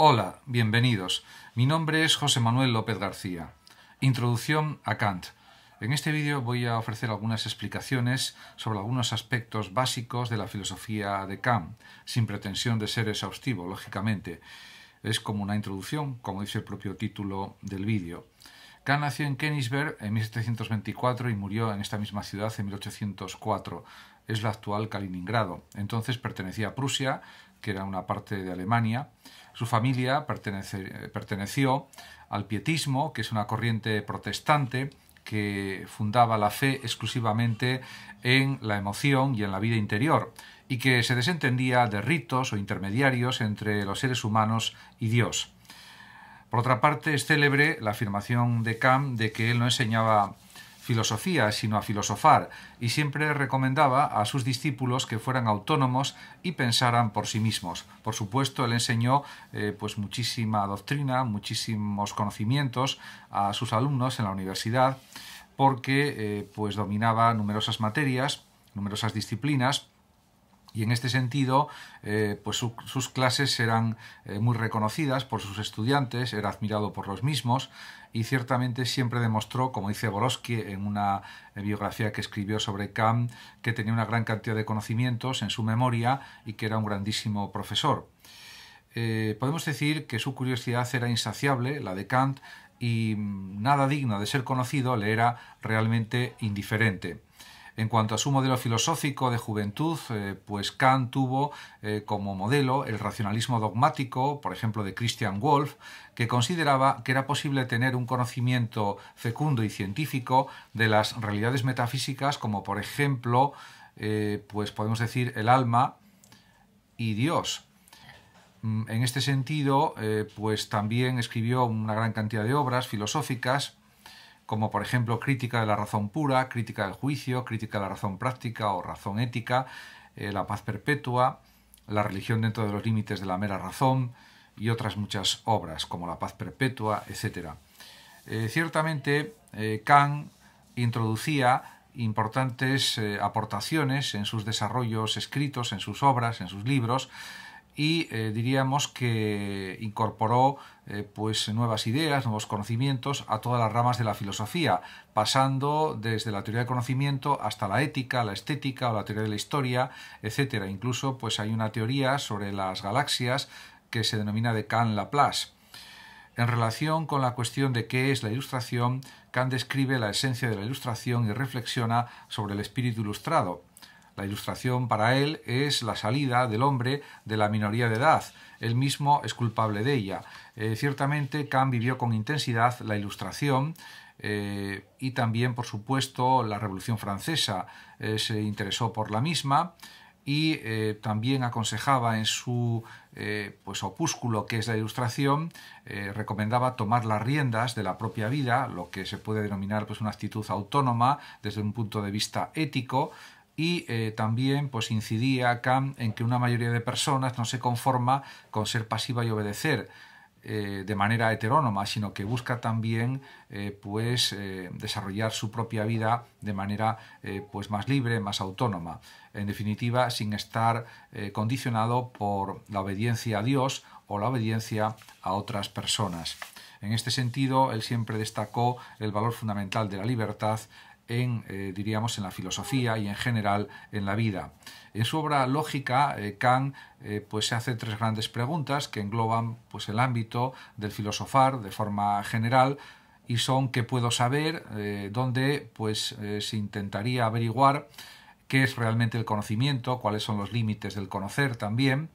Hola, bienvenidos. Mi nombre es José Manuel López García. Introducción a Kant. En este vídeo voy a ofrecer algunas explicaciones sobre algunos aspectos básicos de la filosofía de Kant, sin pretensión de ser exhaustivo, lógicamente. Es como una introducción, como dice el propio título del vídeo. Kant nació en Königsberg en 1724 y murió en esta misma ciudad en 1804. Es la actual Kaliningrado. Entonces pertenecía a Prusia, que era una parte de Alemania. Su familia perteneció al pietismo, que es una corriente protestante que fundaba la fe exclusivamente en la emoción y en la vida interior, y que se desentendía de ritos o intermediarios entre los seres humanos y Dios. Por otra parte, es célebre la afirmación de Kant de que él no enseñaba filosofía, sino a filosofar, y siempre recomendaba a sus discípulos que fueran autónomos y pensaran por sí mismos. Por supuesto, él enseñó eh, pues muchísima doctrina, muchísimos conocimientos a sus alumnos en la universidad, porque eh, pues dominaba numerosas materias, numerosas disciplinas, y en este sentido eh, pues sus clases eran eh, muy reconocidas por sus estudiantes, era admirado por los mismos y ciertamente siempre demostró, como dice Borowski en una eh, biografía que escribió sobre Kant, que tenía una gran cantidad de conocimientos en su memoria y que era un grandísimo profesor. podemos decir que su curiosidad era insaciable, la de Kant, y mm, nada digno de ser conocido le era realmente indiferente. En cuanto a su modelo filosófico de juventud, eh, pues Kant tuvo eh, como modelo el racionalismo dogmático, por ejemplo, de Christian Wolff, que consideraba que era posible tener un conocimiento fecundo y científico de las realidades metafísicas, como por ejemplo, eh, pues podemos decir el alma y Dios. Mm, en este sentido, pues también escribió una gran cantidad de obras filosóficas, como por ejemplo crítica de la razón pura, crítica del juicio, crítica de la razón práctica o razón ética, eh, la paz perpetua, la religión dentro de los límites de la mera razón y otras muchas obras como la paz perpetua, etc. Eh, ciertamente, eh, Kant introducía importantes aportaciones en sus desarrollos escritos, en sus obras, en sus libros, y eh, diríamos que incorporó eh, pues nuevas ideas, nuevos conocimientos a todas las ramas de la filosofía, pasando desde la teoría del conocimiento hasta la ética, la estética o la teoría de la historia, etcétera. Incluso pues hay una teoría sobre las galaxias que se denomina de Kant Laplace. En relación con la cuestión de qué es la ilustración, Kant describe la esencia de la ilustración y reflexiona sobre el espíritu ilustrado la ilustración para él es la salida del hombre de la minoría de edad. Él mismo es culpable de ella. Eh, ciertamente, Kant vivió con intensidad la ilustración eh, y también, por supuesto, la Revolución Francesa. Eh, se interesó por la misma y también aconsejaba en su pues, opúsculo que es la ilustración recomendaba tomar las riendas de la propia vida lo que se puede denominar pues una actitud autónoma desde un punto de vista ético y eh, también pues incidía Kant en que una mayoría de personas no se conforma con ser pasiva y obedecer eh, de manera heterónoma, sino que busca también eh, pues desarrollar su propia vida de manera pues más libre, más autónoma, en definitiva sin estar condicionado por la obediencia a Dios o la obediencia a otras personas. En este sentido, él siempre destacó el valor fundamental de la libertad en, eh, diríamos, en la filosofía y en general en la vida. En su obra Lógica, eh, Kant eh, pues se hace tres grandes preguntas que engloban pues, el ámbito del filosofar de forma general y son qué puedo saber, dónde pues, se intentaría averiguar qué es realmente el conocimiento, cuáles son los límites del conocer también,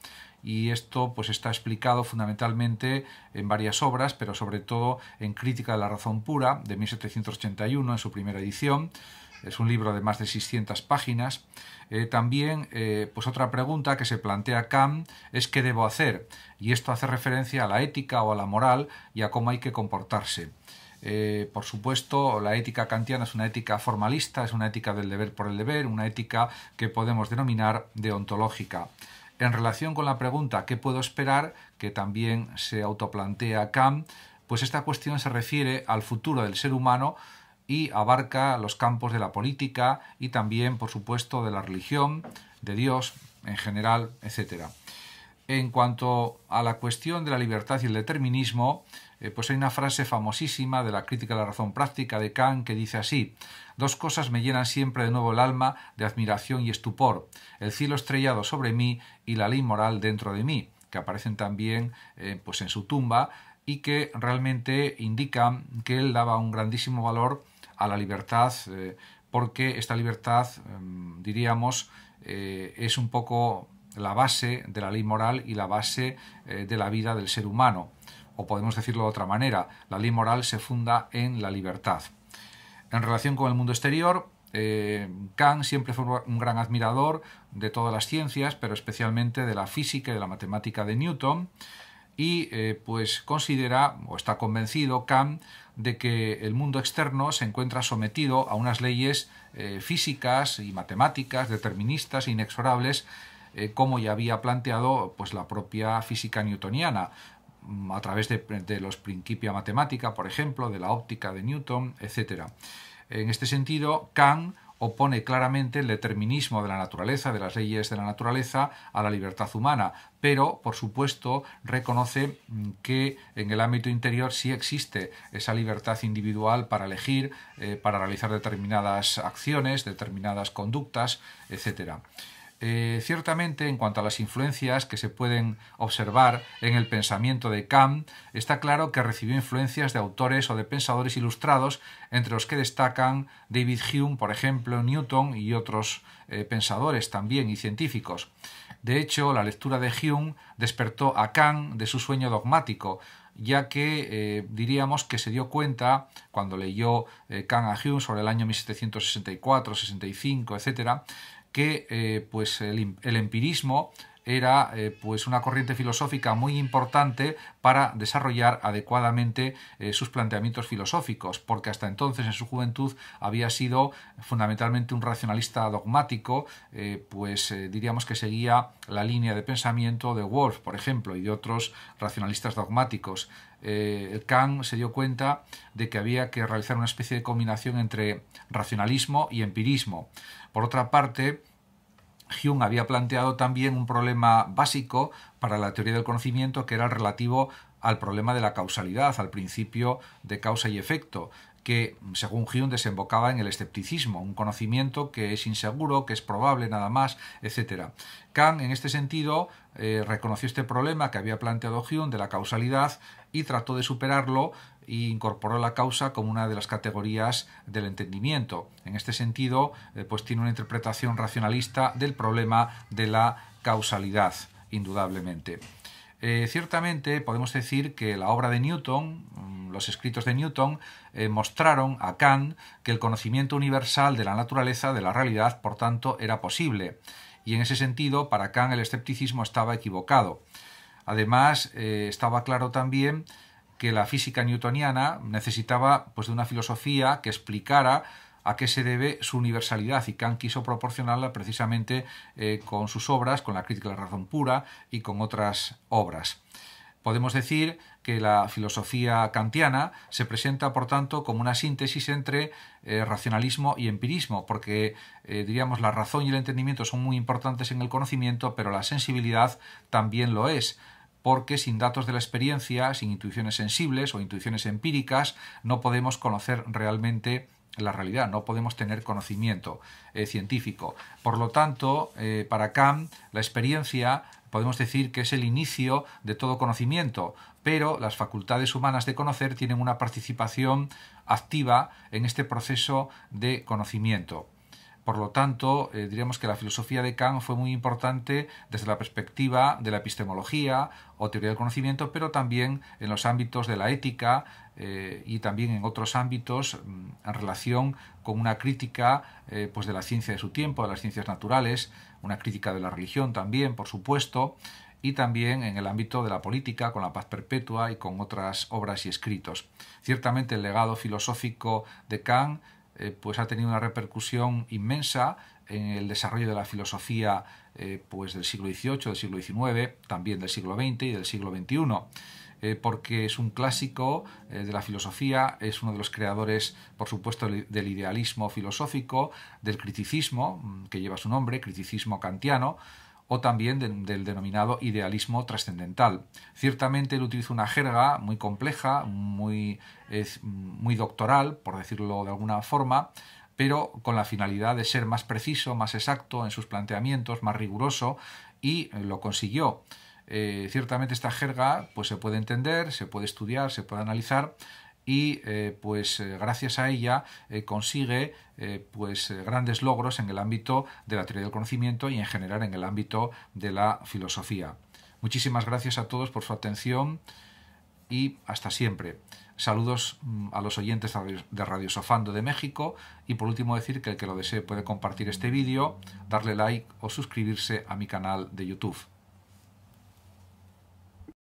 y esto pues está explicado fundamentalmente en varias obras, pero sobre todo en Crítica de la razón pura de 1781 en su primera edición. Es un libro de más de 600 páginas. Eh, también, eh, pues otra pregunta que se plantea Kant es ¿qué debo hacer? Y esto hace referencia a la ética o a la moral y a cómo hay que comportarse. Eh, por supuesto, la ética kantiana es una ética formalista, es una ética del deber por el deber, una ética que podemos denominar deontológica. En relación con la pregunta ¿qué puedo esperar?, que también se autoplantea Kant, pues esta cuestión se refiere al futuro del ser humano y abarca los campos de la política y también, por supuesto, de la religión, de Dios en general, etcétera. En cuanto a la cuestión de la libertad y el determinismo, eh, pues hay una frase famosísima de la crítica a la razón práctica de Kant que dice así, dos cosas me llenan siempre de nuevo el alma de admiración y estupor, el cielo estrellado sobre mí y la ley moral dentro de mí, que aparecen también eh, pues en su tumba y que realmente indican que él daba un grandísimo valor a la libertad, eh, porque esta libertad, em, diríamos, es un poco la base de la ley moral y la base eh, de la vida del ser humano. O podemos decirlo de otra manera, la ley moral se funda en la libertad. En relación con el mundo exterior, eh, Kant siempre fue un gran admirador de todas las ciencias, pero especialmente de la física y de la matemática de Newton, y eh, pues considera o está convencido Kant de que el mundo externo se encuentra sometido a unas leyes físicas y matemáticas deterministas e inexorables eh, como ya había planteado pues, la propia física newtoniana mm, a través de, los Principia Matemática, por ejemplo, de la óptica de Newton, etc. En este sentido, Kant opone claramente el determinismo de la naturaleza, de las leyes de la naturaleza, a la libertad humana, pero, por supuesto, reconoce mm, que en el ámbito interior sí existe esa libertad individual para elegir, eh, para realizar determinadas acciones, determinadas conductas, etc. Eh, ciertamente, en cuanto a las influencias que se pueden observar en el pensamiento de Kant, está claro que recibió influencias de autores o de pensadores ilustrados, entre los que destacan David Hume, por ejemplo, Newton y otros eh, pensadores también y científicos. De hecho, la lectura de Hume despertó a Kant de su sueño dogmático, ya que eh, diríamos que se dio cuenta cuando leyó Kant a Hume sobre el año 1764, 65, etc., que eh, pues el, empirismo era eh, pues una corriente filosófica muy importante para desarrollar adecuadamente eh, sus planteamientos filosóficos, porque hasta entonces en su juventud había sido fundamentalmente un racionalista dogmático, pues diríamos que seguía la línea de pensamiento de Wolf por ejemplo, y de otros racionalistas dogmáticos. Eh, Kant se dio cuenta de que había que realizar una especie de combinación entre racionalismo y empirismo. Por otra parte, Hume había planteado también un problema básico para la teoría del conocimiento que era el relativo al problema de la causalidad, al principio de causa y efecto que, según Hume, desembocaba en el escepticismo, un conocimiento que es inseguro, que es probable nada más, etc. Kant, en este sentido, eh, reconoció este problema que había planteado Hume de la causalidad y trató de superarlo e incorporó la causa como una de las categorías del entendimiento. En este sentido, eh, pues tiene una interpretación racionalista del problema de la causalidad, indudablemente. Eh, ciertamente podemos decir que la obra de Newton, mm, los escritos de Newton, eh, mostraron a Kant que el conocimiento universal de la naturaleza, de la realidad, por tanto, era posible. Y en ese sentido, para Kant el escepticismo estaba equivocado. Además, eh, estaba claro también que la física newtoniana necesitaba pues, de una filosofía que explicara a qué se debe su universalidad y Kant quiso proporcionarla precisamente eh, con sus obras, con la crítica de la razón pura y con otras obras. Podemos decir que la filosofía kantiana se presenta, por tanto, como una síntesis entre eh, racionalismo y empirismo, porque, eh, diríamos, la razón y el entendimiento son muy importantes en el conocimiento, pero la sensibilidad también lo es porque sin datos de la experiencia, sin intuiciones sensibles o intuiciones empíricas, no podemos conocer realmente la realidad, no podemos tener conocimiento eh, científico. Por lo tanto, eh, para Kant, la experiencia podemos decir que es el inicio de todo conocimiento, pero las facultades humanas de conocer tienen una participación activa en este proceso de conocimiento. Por lo tanto, eh, diríamos que la filosofía de Kant fue muy importante desde la perspectiva de la epistemología o teoría del conocimiento, pero también en los ámbitos de la ética eh, y también en otros ámbitos mm, en relación con una crítica eh, pues, de la ciencia de su tiempo, de las ciencias naturales, una crítica de la religión también, por supuesto, y también en el ámbito de la política, con la paz perpetua y con otras obras y escritos. Ciertamente el legado filosófico de Kant eh, pues ha tenido una repercusión inmensa en el desarrollo de la filosofía eh, pues del siglo XVIII, del siglo XIX, también del siglo XX y del siglo XXI, eh, porque es un clásico de la filosofía, es uno de los creadores, por supuesto, del idealismo filosófico, del criticismo, mm, que lleva su nombre, criticismo kantiano, o también del, denominado idealismo trascendental. Ciertamente él utiliza una jerga muy compleja, muy, muy doctoral, por decirlo de alguna forma, pero con la finalidad de ser más preciso, más exacto en sus planteamientos, más riguroso, y eh, lo consiguió. Eh, ciertamente esta jerga pues se puede entender, se puede estudiar, se puede analizar, y eh, pues eh, gracias a ella eh, consigue pues grandes logros en el ámbito de la teoría del conocimiento y en general en el ámbito de la filosofía. Muchísimas gracias a todos por su atención y hasta siempre. Saludos mm, a los oyentes de Radio Sofando de México y por último decir que el que lo desee puede compartir este vídeo, darle like o suscribirse a mi canal de YouTube.